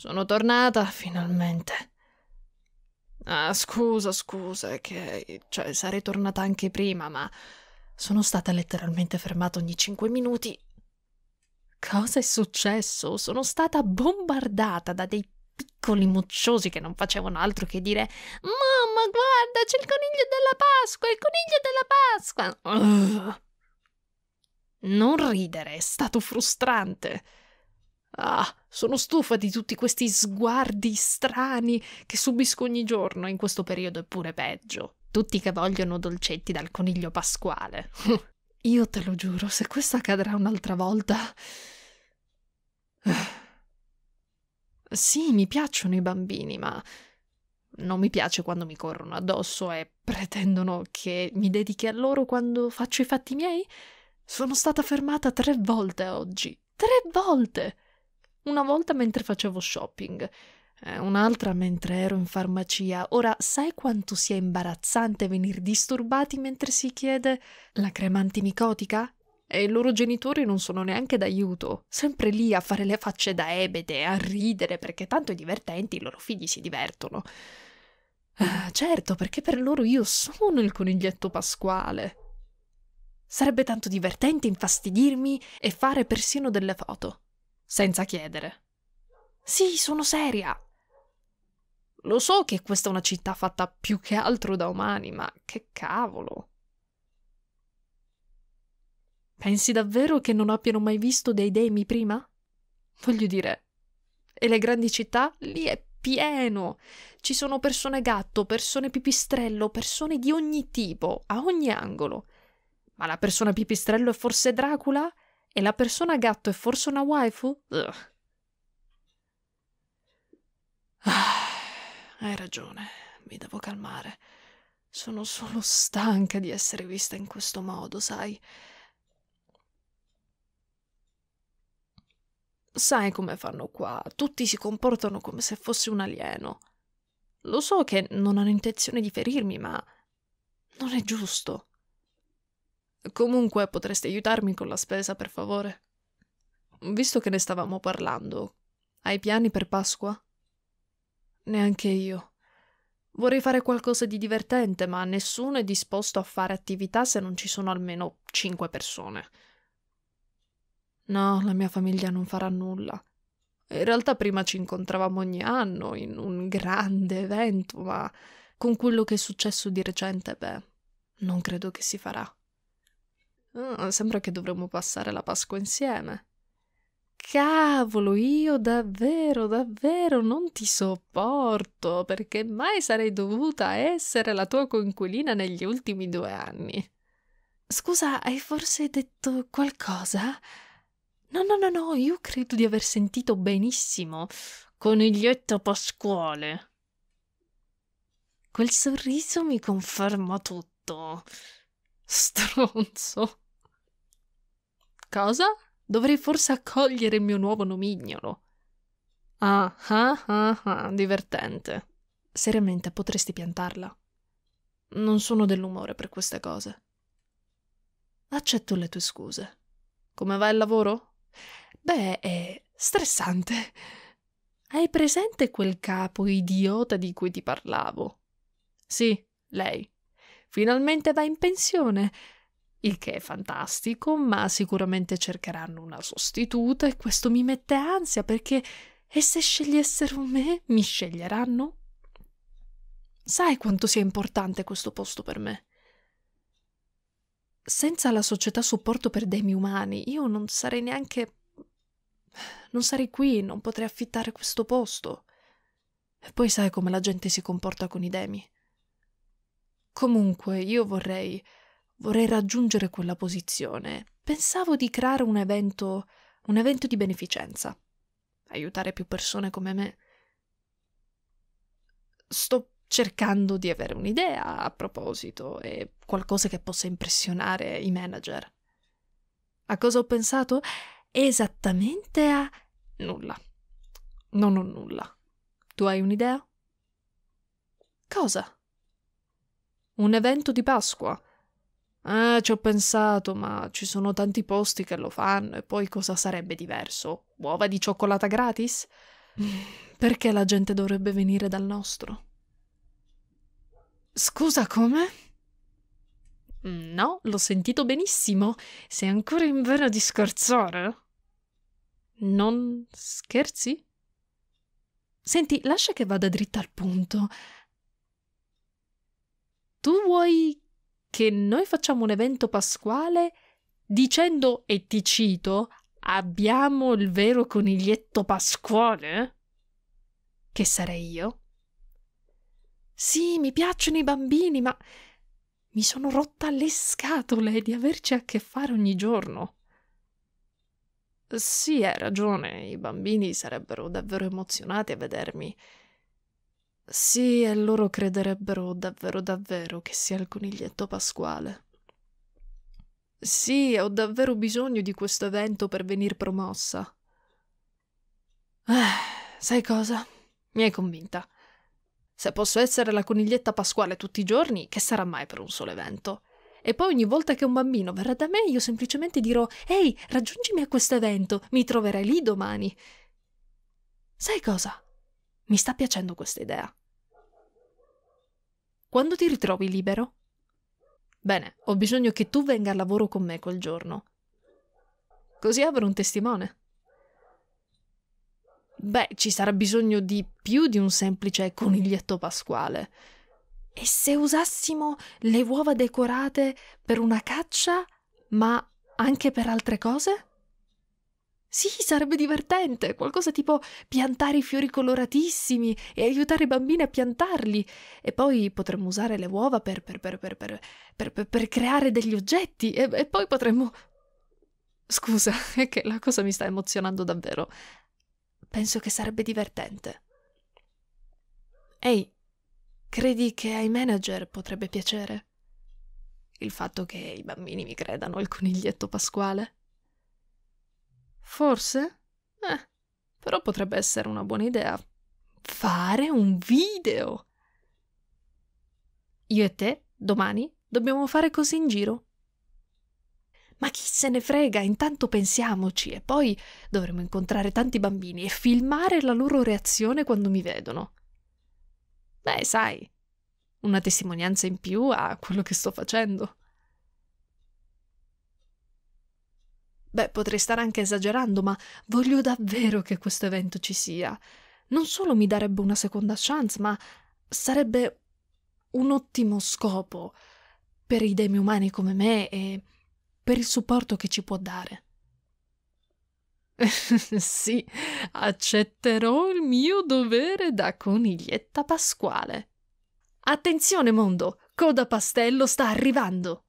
Sono tornata finalmente. Ah, scusa, scusa, che cioè, sarei tornata anche prima, ma sono stata letteralmente fermata ogni cinque minuti. Cosa è successo? Sono stata bombardata da dei piccoli mocciosi che non facevano altro che dire Mamma, guarda, c'è il coniglio della Pasqua, il coniglio della Pasqua! Ugh. Non ridere, è stato frustrante. Ah, sono stufa di tutti questi sguardi strani che subisco ogni giorno, in questo periodo è pure peggio. Tutti che vogliono dolcetti dal coniglio pasquale. Io te lo giuro, se questo accadrà un'altra volta... Sì, mi piacciono i bambini, ma non mi piace quando mi corrono addosso e pretendono che mi dedichi a loro quando faccio i fatti miei. Sono stata fermata tre volte oggi. Tre volte! Una volta mentre facevo shopping, eh, un'altra mentre ero in farmacia. Ora, sai quanto sia imbarazzante venire disturbati mentre si chiede la crema antimicotica? E i loro genitori non sono neanche d'aiuto, sempre lì a fare le facce da ebete, a ridere, perché tanto è divertente, i loro figli si divertono. Ah, certo, perché per loro io sono il coniglietto pasquale. Sarebbe tanto divertente infastidirmi e fare persino delle foto senza chiedere. Sì, sono seria. Lo so che questa è una città fatta più che altro da umani, ma che cavolo. Pensi davvero che non abbiano mai visto dei demi prima? Voglio dire, e le grandi città? Lì è pieno. Ci sono persone gatto, persone pipistrello, persone di ogni tipo, a ogni angolo. Ma la persona pipistrello è forse Dracula? E la persona gatto è forse una waifu? Ugh. Ah, hai ragione, mi devo calmare. Sono solo stanca di essere vista in questo modo, sai. Sai come fanno qua, tutti si comportano come se fossi un alieno. Lo so che non hanno intenzione di ferirmi, ma non è giusto. Comunque potresti aiutarmi con la spesa, per favore? Visto che ne stavamo parlando, hai piani per Pasqua? Neanche io. Vorrei fare qualcosa di divertente, ma nessuno è disposto a fare attività se non ci sono almeno cinque persone. No, la mia famiglia non farà nulla. In realtà prima ci incontravamo ogni anno in un grande evento, ma con quello che è successo di recente, beh, non credo che si farà. Oh, sembra che dovremmo passare la Pasqua insieme. Cavolo, io davvero, davvero non ti sopporto, perché mai sarei dovuta essere la tua coinquilina negli ultimi due anni. Scusa, hai forse detto qualcosa? No, no, no, no, io credo di aver sentito benissimo. Coniglietto Pasquale. Quel sorriso mi conferma tutto. Stronzo. Cosa? Dovrei forse accogliere il mio nuovo nomignolo. Ah, ah, ah, ah, divertente. Seriamente potresti piantarla. Non sono dell'umore per queste cose. Accetto le tue scuse. Come va il lavoro? Beh, è stressante. Hai presente quel capo idiota di cui ti parlavo? Sì, lei. Finalmente va in pensione il che è fantastico, ma sicuramente cercheranno una sostituta e questo mi mette ansia perché e se scegliessero me, mi sceglieranno? Sai quanto sia importante questo posto per me? Senza la società supporto per demi umani, io non sarei neanche... non sarei qui, non potrei affittare questo posto. E poi sai come la gente si comporta con i demi. Comunque, io vorrei vorrei raggiungere quella posizione. Pensavo di creare un evento, un evento di beneficenza, aiutare più persone come me. Sto cercando di avere un'idea a proposito e qualcosa che possa impressionare i manager. A cosa ho pensato? Esattamente a nulla. Non ho nulla. Tu hai un'idea? Cosa? Un evento di Pasqua eh, ci ho pensato, ma ci sono tanti posti che lo fanno e poi cosa sarebbe diverso? Uova di cioccolata gratis? Perché la gente dovrebbe venire dal nostro? Scusa, come? Mm, no, l'ho sentito benissimo. Sei ancora in vena di scherzare? Non scherzi? Senti, lascia che vada dritta al punto. Tu vuoi che noi facciamo un evento pasquale dicendo, e ti cito, abbiamo il vero coniglietto pasquale? Che sarei io? Sì, mi piacciono i bambini, ma mi sono rotta le scatole di averci a che fare ogni giorno. Sì, hai ragione, i bambini sarebbero davvero emozionati a vedermi sì, e loro crederebbero davvero davvero che sia il coniglietto pasquale. Sì, ho davvero bisogno di questo evento per venir promossa. Eh, sai cosa? Mi hai convinta. Se posso essere la coniglietta pasquale tutti i giorni, che sarà mai per un solo evento? E poi ogni volta che un bambino verrà da me, io semplicemente dirò: Ehi, raggiungimi a questo evento, mi troverai lì domani. Sai cosa? Mi sta piacendo questa idea. Quando ti ritrovi libero? Bene, ho bisogno che tu venga a lavoro con me quel giorno. Così avrò un testimone. Beh, ci sarà bisogno di più di un semplice coniglietto pasquale. E se usassimo le uova decorate per una caccia, ma anche per altre cose? Sì, sarebbe divertente, qualcosa tipo piantare i fiori coloratissimi e aiutare i bambini a piantarli. E poi potremmo usare le uova per, per, per, per creare degli oggetti e, e poi potremmo... Scusa, è che la cosa mi sta emozionando davvero. Penso che sarebbe divertente. Ehi, credi che ai manager potrebbe piacere? Il fatto che i bambini mi credano il coniglietto pasquale? Forse? Eh, però potrebbe essere una buona idea. Fare un video! Io e te, domani, dobbiamo fare così in giro. Ma chi se ne frega, intanto pensiamoci e poi dovremo incontrare tanti bambini e filmare la loro reazione quando mi vedono. Beh, sai, una testimonianza in più a quello che sto facendo. Beh, potrei stare anche esagerando, ma voglio davvero che questo evento ci sia. Non solo mi darebbe una seconda chance, ma sarebbe un ottimo scopo per i demi umani come me e per il supporto che ci può dare. sì, accetterò il mio dovere da coniglietta pasquale. Attenzione mondo, Coda Pastello sta arrivando!